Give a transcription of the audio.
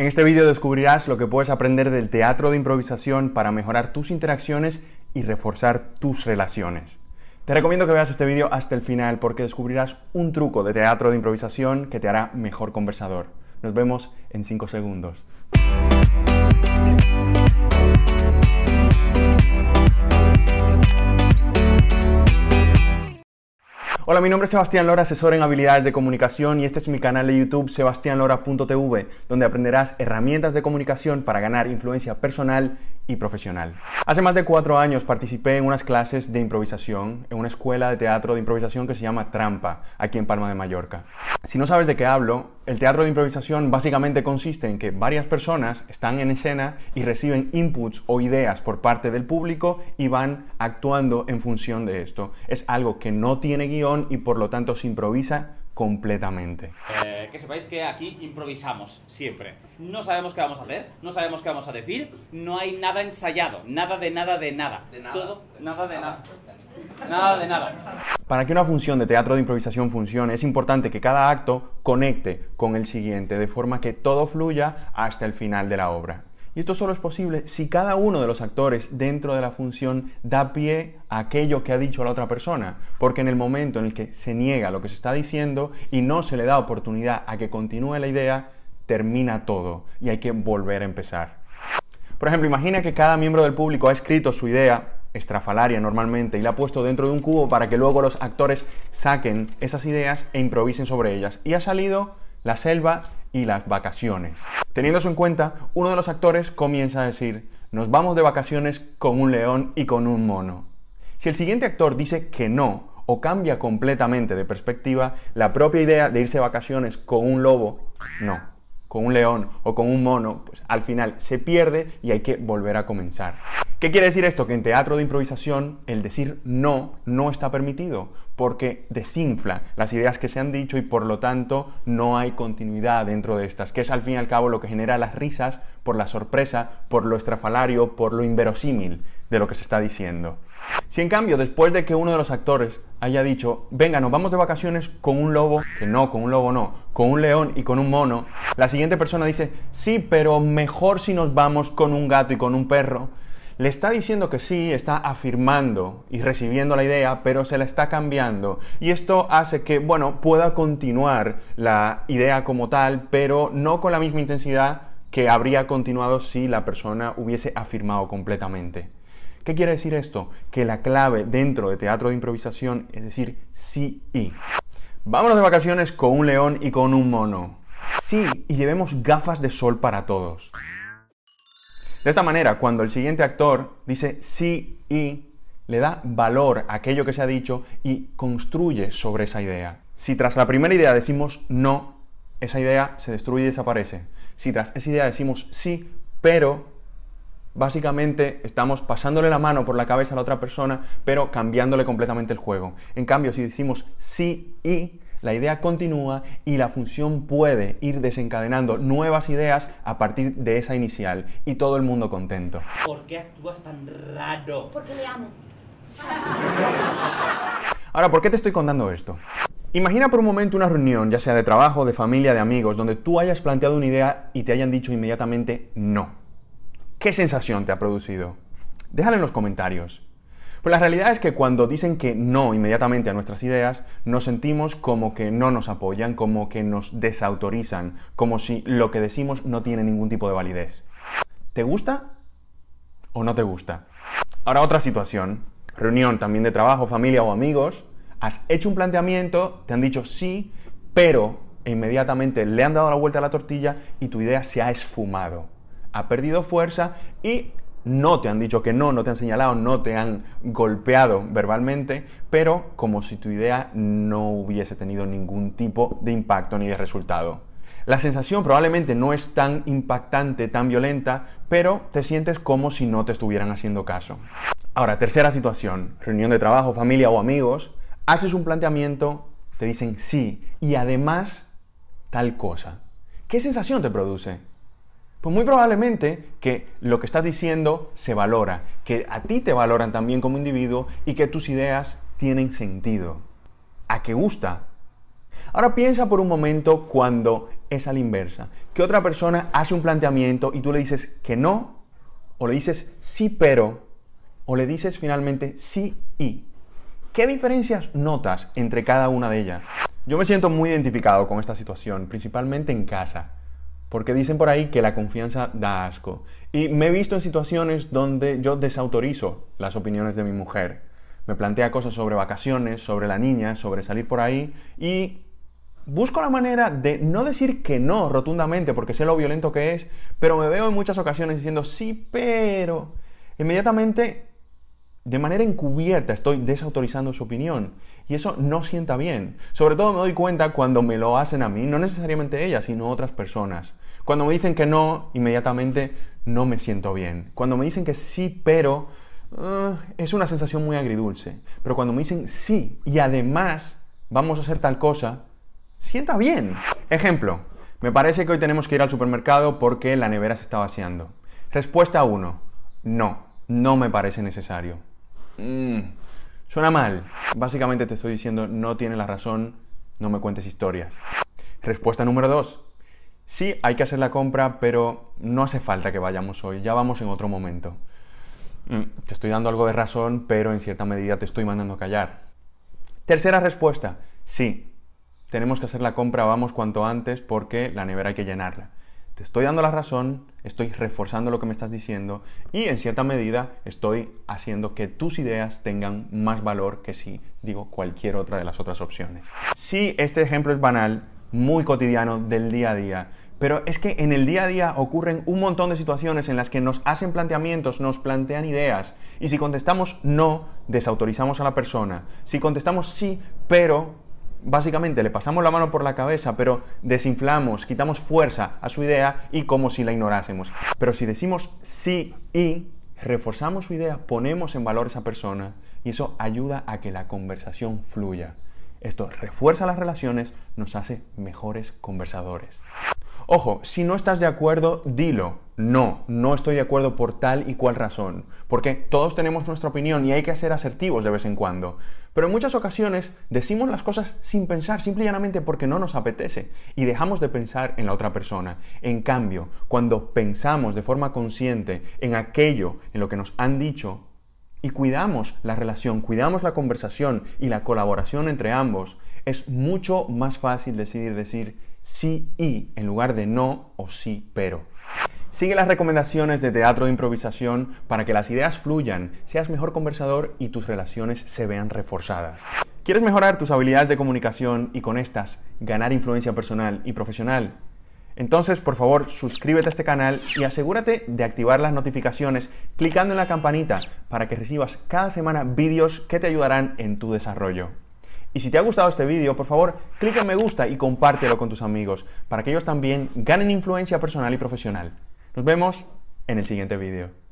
En este vídeo descubrirás lo que puedes aprender del teatro de improvisación para mejorar tus interacciones y reforzar tus relaciones. Te recomiendo que veas este vídeo hasta el final porque descubrirás un truco de teatro de improvisación que te hará mejor conversador. Nos vemos en 5 segundos. Hola, mi nombre es Sebastián Lora, asesor en habilidades de comunicación y este es mi canal de YouTube sebastianlora.tv, donde aprenderás herramientas de comunicación para ganar influencia personal profesional. Hace más de cuatro años participé en unas clases de improvisación en una escuela de teatro de improvisación que se llama Trampa, aquí en Palma de Mallorca. Si no sabes de qué hablo, el teatro de improvisación básicamente consiste en que varias personas están en escena y reciben inputs o ideas por parte del público y van actuando en función de esto. Es algo que no tiene guión y por lo tanto se improvisa completamente. Eh, que sepáis que aquí improvisamos siempre. No sabemos qué vamos a hacer, no sabemos qué vamos a decir, no hay nada ensayado, nada de nada de nada. Todo, de nada de nada. Nada de nada. Para que una función de teatro de improvisación funcione, es importante que cada acto conecte con el siguiente, de forma que todo fluya hasta el final de la obra. Y esto solo es posible si cada uno de los actores dentro de la función da pie a aquello que ha dicho la otra persona, porque en el momento en el que se niega lo que se está diciendo y no se le da oportunidad a que continúe la idea, termina todo y hay que volver a empezar. Por ejemplo, imagina que cada miembro del público ha escrito su idea estrafalaria normalmente y la ha puesto dentro de un cubo para que luego los actores saquen esas ideas e improvisen sobre ellas. Y ha salido la selva y las vacaciones. Teniendo eso en cuenta, uno de los actores comienza a decir, nos vamos de vacaciones con un león y con un mono. Si el siguiente actor dice que no o cambia completamente de perspectiva, la propia idea de irse de vacaciones con un lobo, no, con un león o con un mono, pues al final se pierde y hay que volver a comenzar. ¿Qué quiere decir esto? Que en teatro de improvisación el decir no no está permitido porque desinfla las ideas que se han dicho y por lo tanto no hay continuidad dentro de estas, que es al fin y al cabo lo que genera las risas por la sorpresa, por lo estrafalario, por lo inverosímil de lo que se está diciendo. Si en cambio, después de que uno de los actores haya dicho, venga, nos vamos de vacaciones con un lobo, que no, con un lobo no, con un león y con un mono, la siguiente persona dice, sí, pero mejor si nos vamos con un gato y con un perro, le está diciendo que sí, está afirmando y recibiendo la idea, pero se la está cambiando. Y esto hace que, bueno, pueda continuar la idea como tal, pero no con la misma intensidad que habría continuado si la persona hubiese afirmado completamente. ¿Qué quiere decir esto? Que la clave dentro de teatro de improvisación es decir sí y. Vámonos de vacaciones con un león y con un mono. Sí, y llevemos gafas de sol para todos. De esta manera, cuando el siguiente actor dice sí y, le da valor a aquello que se ha dicho y construye sobre esa idea. Si tras la primera idea decimos no, esa idea se destruye y desaparece. Si tras esa idea decimos sí, pero, básicamente estamos pasándole la mano por la cabeza a la otra persona, pero cambiándole completamente el juego. En cambio, si decimos sí y, la idea continúa y la función puede ir desencadenando nuevas ideas a partir de esa inicial y todo el mundo contento. ¿Por qué actúas tan raro? Porque le amo. Ahora, ¿por qué te estoy contando esto? Imagina por un momento una reunión, ya sea de trabajo, de familia, de amigos, donde tú hayas planteado una idea y te hayan dicho inmediatamente no. ¿Qué sensación te ha producido? Déjalo en los comentarios. Pues la realidad es que cuando dicen que no inmediatamente a nuestras ideas, nos sentimos como que no nos apoyan, como que nos desautorizan, como si lo que decimos no tiene ningún tipo de validez. ¿Te gusta o no te gusta? Ahora otra situación, reunión también de trabajo, familia o amigos, has hecho un planteamiento, te han dicho sí, pero inmediatamente le han dado la vuelta a la tortilla y tu idea se ha esfumado ha perdido fuerza y no te han dicho que no, no te han señalado, no te han golpeado verbalmente, pero como si tu idea no hubiese tenido ningún tipo de impacto ni de resultado. La sensación probablemente no es tan impactante, tan violenta, pero te sientes como si no te estuvieran haciendo caso. Ahora, tercera situación, reunión de trabajo, familia o amigos, haces un planteamiento, te dicen sí y además tal cosa. ¿Qué sensación te produce? Pues muy probablemente que lo que estás diciendo se valora, que a ti te valoran también como individuo y que tus ideas tienen sentido. ¿A qué gusta? Ahora piensa por un momento cuando es a la inversa, que otra persona hace un planteamiento y tú le dices que no, o le dices sí pero, o le dices finalmente sí y. ¿Qué diferencias notas entre cada una de ellas? Yo me siento muy identificado con esta situación, principalmente en casa porque dicen por ahí que la confianza da asco. Y me he visto en situaciones donde yo desautorizo las opiniones de mi mujer. Me plantea cosas sobre vacaciones, sobre la niña, sobre salir por ahí y busco la manera de no decir que no rotundamente porque sé lo violento que es, pero me veo en muchas ocasiones diciendo sí, pero inmediatamente de manera encubierta estoy desautorizando su opinión. Y eso no sienta bien. Sobre todo me doy cuenta cuando me lo hacen a mí, no necesariamente ellas, sino otras personas. Cuando me dicen que no, inmediatamente no me siento bien. Cuando me dicen que sí, pero eh, es una sensación muy agridulce. Pero cuando me dicen sí y además vamos a hacer tal cosa, sienta bien. Ejemplo, me parece que hoy tenemos que ir al supermercado porque la nevera se está vaciando. Respuesta 1. No, no me parece necesario mmm, suena mal. Básicamente te estoy diciendo, no tiene la razón, no me cuentes historias. Respuesta número 2. Sí, hay que hacer la compra, pero no hace falta que vayamos hoy, ya vamos en otro momento. Mm, te estoy dando algo de razón, pero en cierta medida te estoy mandando a callar. Tercera respuesta. Sí, tenemos que hacer la compra, vamos cuanto antes porque la nevera hay que llenarla estoy dando la razón, estoy reforzando lo que me estás diciendo y en cierta medida estoy haciendo que tus ideas tengan más valor que si digo cualquier otra de las otras opciones. Sí, este ejemplo es banal, muy cotidiano del día a día, pero es que en el día a día ocurren un montón de situaciones en las que nos hacen planteamientos, nos plantean ideas, y si contestamos no, desautorizamos a la persona. Si contestamos sí, pero básicamente le pasamos la mano por la cabeza, pero desinflamos, quitamos fuerza a su idea y como si la ignorásemos. Pero si decimos sí y reforzamos su idea, ponemos en valor a esa persona y eso ayuda a que la conversación fluya. Esto refuerza las relaciones, nos hace mejores conversadores. Ojo, si no estás de acuerdo, dilo. No, no estoy de acuerdo por tal y cual razón. Porque todos tenemos nuestra opinión y hay que ser asertivos de vez en cuando. Pero en muchas ocasiones decimos las cosas sin pensar, simple y llanamente porque no nos apetece. Y dejamos de pensar en la otra persona. En cambio, cuando pensamos de forma consciente en aquello, en lo que nos han dicho, y cuidamos la relación, cuidamos la conversación y la colaboración entre ambos, es mucho más fácil decidir decir sí y en lugar de no o sí pero. Sigue las recomendaciones de teatro de improvisación para que las ideas fluyan, seas mejor conversador y tus relaciones se vean reforzadas. ¿Quieres mejorar tus habilidades de comunicación y con estas ganar influencia personal y profesional? Entonces, por favor, suscríbete a este canal y asegúrate de activar las notificaciones clicando en la campanita para que recibas cada semana vídeos que te ayudarán en tu desarrollo. Y si te ha gustado este vídeo, por favor, clica en me gusta y compártelo con tus amigos, para que ellos también ganen influencia personal y profesional. Nos vemos en el siguiente vídeo.